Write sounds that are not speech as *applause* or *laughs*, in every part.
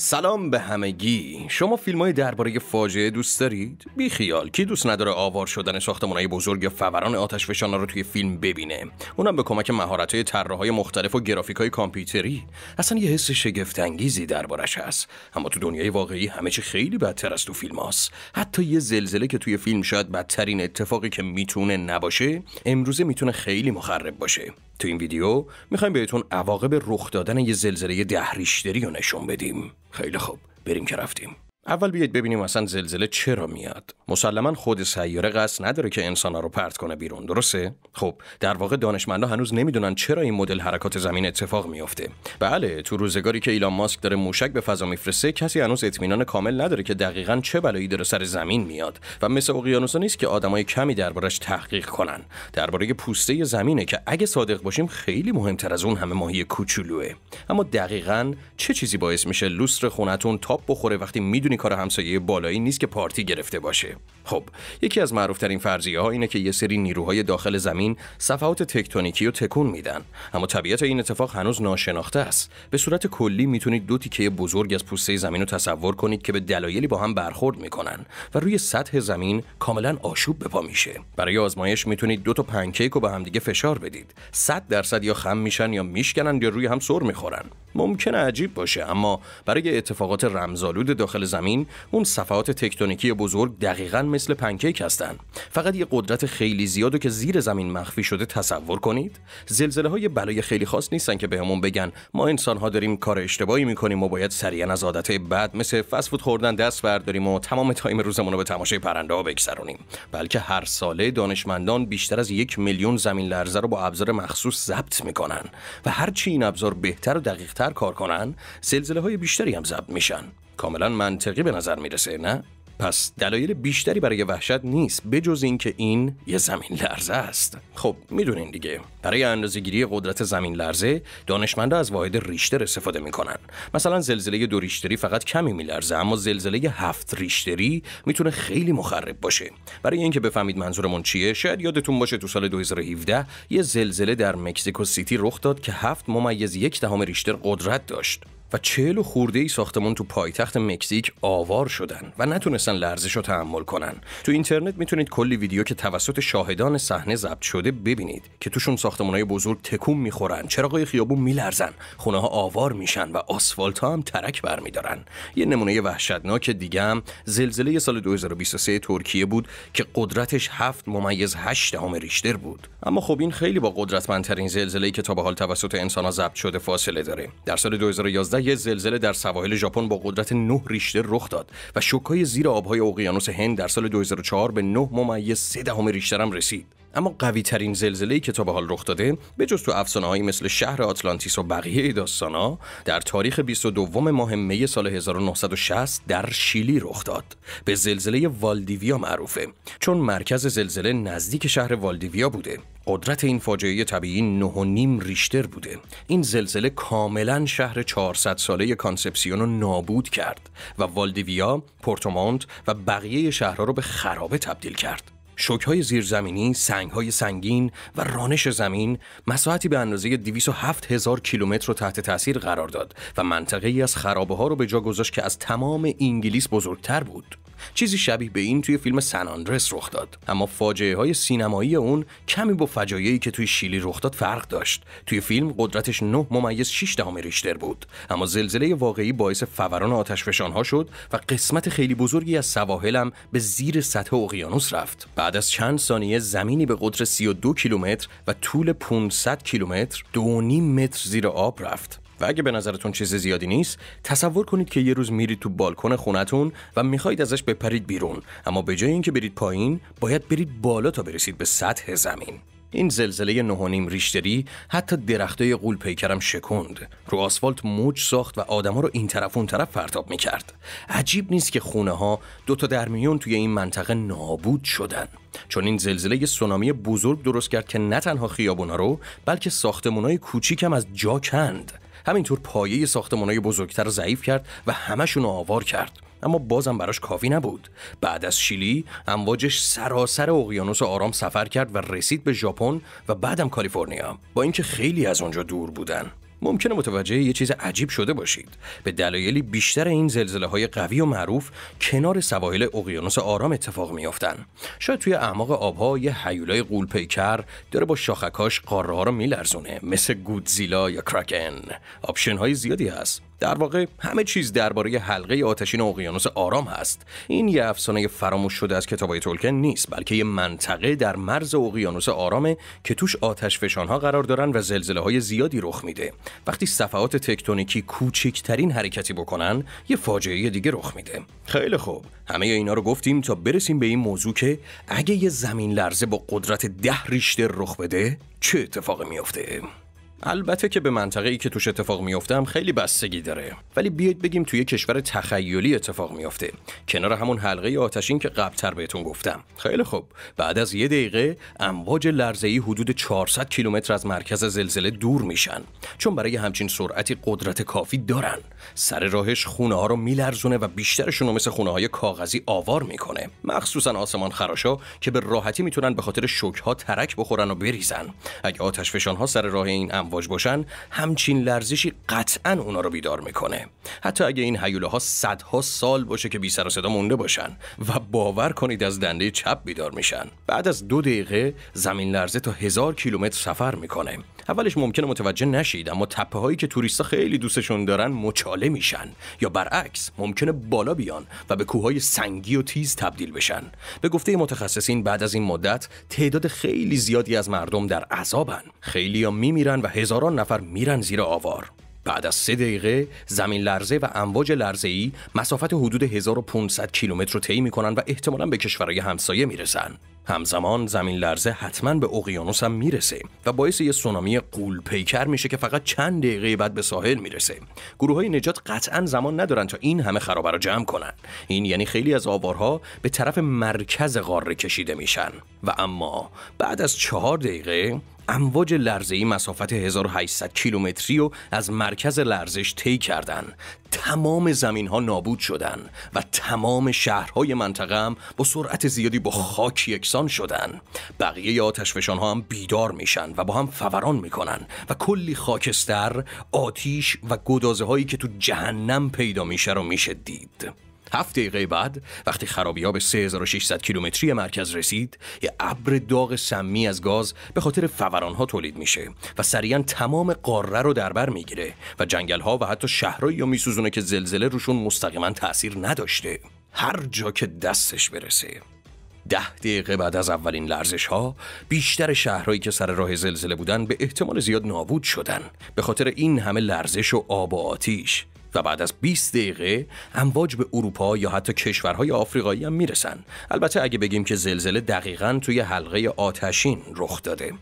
سلام به همگی شما فیلم های درباره فاجعه دوست دارید بی خیال کی دوست نداره آوار شدن ساختمان های بزرگ یا فوران آتش فشان رو توی فیلم ببینه اونم به کمک مهارت های های مختلف و گرافیک های کامپیوتری اصلا یه حس شگفت انگیزی دربارش هست اما تو دنیای واقعی همه چی خیلی بدتر از تو فیلم هاست. حتی یه زلزله که توی فیلم شاید بدترین اتفاقی که میتونه نباشه امروزه میتونه خیلی مخرب باشه تو این ویدیو میخوایم بهتون عواقب رخ دادن یه زلزله ده ریشتری رو نشون بدیم خیلی خوب بریم که رفتیم اول بیایید ببینیم اصلا زلزله چرا میاد مسلما خود سیاره قصد نداره که ها رو پرت کنه بیرون درسته خب در واقع دانشمندا هنوز نمیدونن چرا این مدل حرکات زمین اتفاق میافته بله تو روزگاری که ایلان ماسک داره موشک به فضا میفرسته کسی هنوز اطمینان کامل نداره که دقیقا چه بلایی داره سر زمین میاد و مثل اقیانوسا نیست که آدمای کمی دربارش تحقیق کنن درباره پوسته زمینه که اگه صادق باشیم خیلی مهمتر از اون همه ماهی کوچولوه اما دقیقا چه چیزی باعث میشه لوستر خونتون تاپ بخوره وقتی میدونی کار همسایه بالایی نیست که پارتی گرفته باشه خب یکی از معروفترین فرضیه ها اینه که یه سری نیروهای داخل زمین صفحات تکتونیکی رو تکون میدن اما طبیعت این اتفاق هنوز ناشناخته است به صورت کلی میتونید دو تیکه بزرگ از پوسته زمین رو تصور کنید که به دلایلی با هم برخورد میکنن و روی سطح زمین کاملا آشوب به پا میشه برای آزمایش میتونید دو تا پنکیک رو به همدیگه فشار بدید 100 درصد یا خم میشن یا میشکنن یا روی هم سر میخورن ممکن عجیب باشه اما برای اتفاقات رمزالود داخل زمین اون صفحات تکتونیکی بزرگ دقیقا مثل پنکیک هستن فقط یه قدرت خیلی زیادو که زیر زمین مخفی شده تصور کنید زلزله های بلای خیلی خاص نیستن که بهمون بگن ما انسان ها داریم کار اشتباهی میکنیم و باید سریعا از عادت بد مثل فسفود خوردن دست برداریم و تمام تایم روزمون رو به تماشای پرنده ها بگذرونیم بلکه هر ساله دانشمندان بیشتر از یک میلیون زمین لرزه رو با ابزار مخصوص ضبط میکنن و چی این ابزار بهتر و دقیقتر کار کنن سلزله های بیشتری هم ضبط میشن کاملا منطقی به نظر میرسه نه پس دلایل بیشتری برای وحشت نیست بجز اینکه این یه زمین لرزه است خب میدونین دیگه برای اندازه‌گیری قدرت زمین لرزه دانشمندا از واحد ریشتر استفاده میکنن مثلا زلزله دو ریشتری فقط کمی میلرزه اما زلزله هفت ریشتری میتونه خیلی مخرب باشه برای اینکه بفهمید منظورمون چیه شاید یادتون باشه تو سال 2017 یه زلزله در مکزیکو سیتی رخ داد که هفت ممیز یک دهم ریشتر قدرت داشت و چهل و خورده ای ساختمون تو پایتخت مکزیک آوار شدن و نتونستن لرزش رو تحمل کنن تو اینترنت میتونید کلی ویدیو که توسط شاهدان صحنه ضبط شده ببینید که توشون های بزرگ تکون میخورن چراغای خیابون میلرزن خونه ها آوار میشن و آسفالت ها هم ترک برمیدارن یه نمونه وحشتناک دیگه هم زلزله سال 2023 ترکیه بود که قدرتش هفت ممیز 8 دهم ریشتر بود اما خب این خیلی با قدرتمندترین زلزله‌ای که تا به حال توسط انسان‌ها ضبط شده فاصله داره در سال 2011 یه زلزله در سواحل ژاپن با قدرت 9 ریشتر رخ داد و شوکهای زیر آبهای اقیانوس هند در سال 2004 به 9 ممیز 3 دهم ریشتر هم رسید. اما قوی ترین زلزله که تا به حال رخ داده به جز تو افسانه هایی مثل شهر آتلانتیس و بقیه داستان ها در تاریخ 22 ماه می سال 1960 در شیلی رخ داد به زلزله والدیویا معروفه چون مرکز زلزله نزدیک شهر والدیویا بوده قدرت این فاجعه طبیعی 9.5 ریشتر بوده این زلزله کاملا شهر 400 ساله کانسپسیون رو نابود کرد و والدیویا، پورتومونت و بقیه شهرها رو به خرابه تبدیل کرد شوکهای زیرزمینی، سنگهای سنگین و رانش زمین مساحتی به اندازه 207 هزار کیلومتر رو تحت تاثیر قرار داد و منطقه ای از خرابه ها رو به جا گذاشت که از تمام انگلیس بزرگتر بود. چیزی شبیه به این توی فیلم سن آندرس رخ داد اما فاجعه های سینمایی اون کمی با فجایعی که توی شیلی رخ داد فرق داشت توی فیلم قدرتش 9 ممیز 6 دهم ریشتر بود اما زلزله واقعی باعث فوران آتش شد و قسمت خیلی بزرگی از سواحلم به زیر سطح اقیانوس رفت بعد از چند ثانیه زمینی به قطر 32 کیلومتر و طول 500 کیلومتر 2.5 متر زیر آب رفت و اگه به نظرتون چیز زیادی نیست تصور کنید که یه روز میرید تو بالکن خونتون و میخواید ازش بپرید بیرون اما به جای اینکه برید پایین باید برید بالا تا برسید به سطح زمین این زلزله نهانیم ریشتری حتی درختای قول پیکرم شکند رو آسفالت موج ساخت و آدما رو این طرف اون طرف پرتاب میکرد عجیب نیست که خونه ها دو تا درمیون توی این منطقه نابود شدن چون این زلزله یه سونامی بزرگ درست کرد که نه تنها خیابونا رو بلکه ساختمونای کوچیک هم از جا کند همینطور پایه های بزرگتر ضعیف کرد و همشون آوار کرد اما بازم براش کافی نبود بعد از شیلی امواجش سراسر اقیانوس آرام سفر کرد و رسید به ژاپن و بعدم کالیفرنیا با اینکه خیلی از آنجا دور بودن ممکنه متوجه یه چیز عجیب شده باشید به دلایلی بیشتر این زلزله های قوی و معروف کنار سواحل اقیانوس آرام اتفاق میافتن شاید توی اعماق آبها یه هیولای قولپیکر داره با شاخکاش قاره ها میلرزونه مثل گودزیلا یا کراکن آپشن زیادی هست در واقع همه چیز درباره حلقه آتشین اقیانوس آرام هست این یه افسانه فراموش شده از کتابای تولکن نیست بلکه یه منطقه در مرز اقیانوس آرامه که توش آتش ها قرار دارن و زلزله های زیادی رخ میده وقتی صفحات تکتونیکی کوچکترین حرکتی بکنن یه فاجعه دیگه رخ میده خیلی خوب همه اینا رو گفتیم تا برسیم به این موضوع که اگه یه زمین لرزه با قدرت ده ریشتر رخ بده چه اتفاقی میافته البته که به منطقه ای که توش اتفاق میفته هم خیلی بستگی داره ولی بیایید بگیم توی کشور تخیلی اتفاق میفته کنار همون حلقه آتشین که قبلتر بهتون گفتم خیلی خوب بعد از یه دقیقه امواج ای حدود 400 کیلومتر از مرکز زلزله دور میشن چون برای همچین سرعتی قدرت کافی دارن سر راهش خونه ها رو میلرزونه و بیشترشون رو مثل خونه های کاغذی آوار میکنه مخصوصا آسمان خراشا که به راحتی میتونن به خاطر شوک ها ترک بخورن و بریزن اگه آتش ها سر راه این امواج باشن همچین لرزشی قطعا اونا رو بیدار میکنه حتی اگه این حیوله ها صدها سال باشه که بی سر و صدا مونده باشن و باور کنید از دنده چپ بیدار میشن بعد از دو دقیقه زمین لرزه تا هزار کیلومتر سفر میکنه اولش ممکنه متوجه نشید اما تپه هایی که توریستا خیلی دوستشون دارن مچاله میشن یا برعکس ممکنه بالا بیان و به کوههای سنگی و تیز تبدیل بشن به گفته متخصصین بعد از این مدت تعداد خیلی زیادی از مردم در عذابن ها میمیرن و هزاران نفر میرن زیر آوار بعد از سه دقیقه زمین لرزه و امواج لرزه ای مسافت حدود 1500 کیلومتر رو طی میکنن و احتمالا به کشورهای همسایه میرسن همزمان زمین لرزه حتما به اقیانوس هم میرسه و باعث یه سونامی قول پیکر میشه که فقط چند دقیقه بعد به ساحل میرسه گروه های نجات قطعا زمان ندارن تا این همه خرابه رو جمع کنن این یعنی خیلی از آوارها به طرف مرکز قاره کشیده میشن و اما بعد از چهار دقیقه امواج لرزه‌ای مسافت 1800 کیلومتری رو از مرکز لرزش طی کردن تمام زمین ها نابود شدن و تمام شهرهای منطقه هم با سرعت زیادی با خاک یکسان شدن بقیه آتشفشان ها هم بیدار میشن و با هم فوران میکنن و کلی خاکستر آتیش و گدازه هایی که تو جهنم پیدا میشه رو میشه دید هفت دقیقه بعد وقتی به 3600 کیلومتری مرکز رسید یه ابر داغ سمی از گاز به خاطر ها تولید میشه و سریعا تمام قاره رو دربر میگیره و ها و حتی شهرهایی رو میسوزونه که زلزله روشون مستقیما تاثیر نداشته هر جا که دستش برسه ده دقیقه بعد از اولین لرزش ها بیشتر شهرهایی که سر راه زلزله بودن به احتمال زیاد نابود شدن به خاطر این همه لرزش و آب و آتیش و بعد از 20 دقیقه امواج به اروپا یا حتی کشورهای آفریقایی هم میرسن البته اگه بگیم که زلزله دقیقا توی حلقه آتشین رخ داده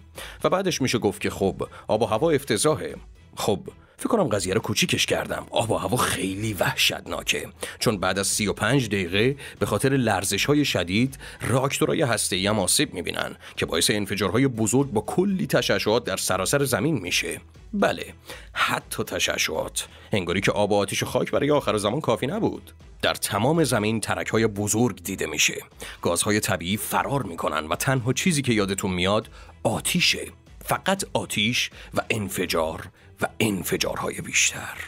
و بعدش میشه گفت که خب آب و هوا افتضاحه خب فکر کنم قضیه رو کوچیکش کردم آب و هوا خیلی وحشتناکه چون بعد از 35 دقیقه به خاطر لرزش های شدید راکتورهای هسته‌ای هم آسیب میبینن که باعث انفجارهای بزرگ با کلی تشعشعات در سراسر زمین میشه بله حتی تششعات انگاری که آب و آتیش خاک برای آخر زمان کافی نبود در تمام زمین ترک های بزرگ دیده میشه گازهای طبیعی فرار میکنن و تنها چیزی که یادتون میاد آتیشه فقط آتیش و انفجار و انفجارهای بیشتر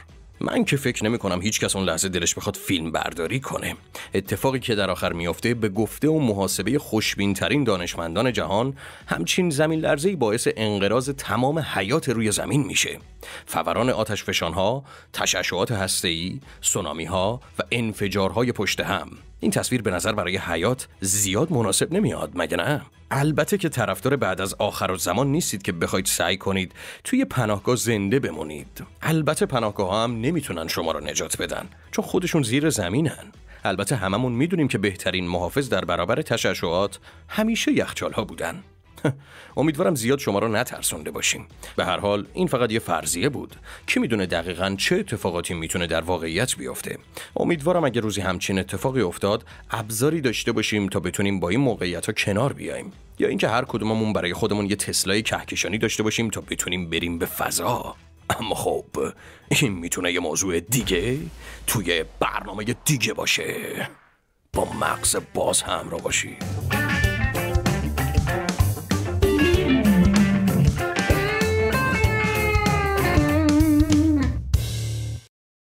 من که فکر نمی کنم هیچ کس اون لحظه دلش بخواد فیلم برداری کنه اتفاقی که در آخر میافته به گفته و محاسبه خوشبین ترین دانشمندان جهان همچین زمین لرزه‌ای باعث انقراض تمام حیات روی زمین میشه فوران آتش فشانها تشعشعات هسته‌ای سونامی ها و انفجارهای پشت هم این تصویر به نظر برای حیات زیاد مناسب نمیاد مگه نه البته که طرفدار بعد از آخر و زمان نیستید که بخواید سعی کنید توی پناهگاه زنده بمونید البته پناهگاه ها هم نمیتونن شما را نجات بدن چون خودشون زیر زمینن البته هممون میدونیم که بهترین محافظ در برابر تشعشعات همیشه یخچال ها بودن *laughs* امیدوارم زیاد شما را نترسونده باشیم به هر حال این فقط یه فرضیه بود کی میدونه دقیقا چه اتفاقاتی میتونه در واقعیت بیفته امیدوارم اگه روزی همچین اتفاقی افتاد ابزاری داشته باشیم تا بتونیم با این موقعیت ها کنار بیایم یا اینکه هر کدوممون برای خودمون یه تسلای کهکشانی داشته باشیم تا بتونیم بریم به فضا اما خب این میتونه یه موضوع دیگه توی برنامه دیگه باشه با مغز باز همراه باشید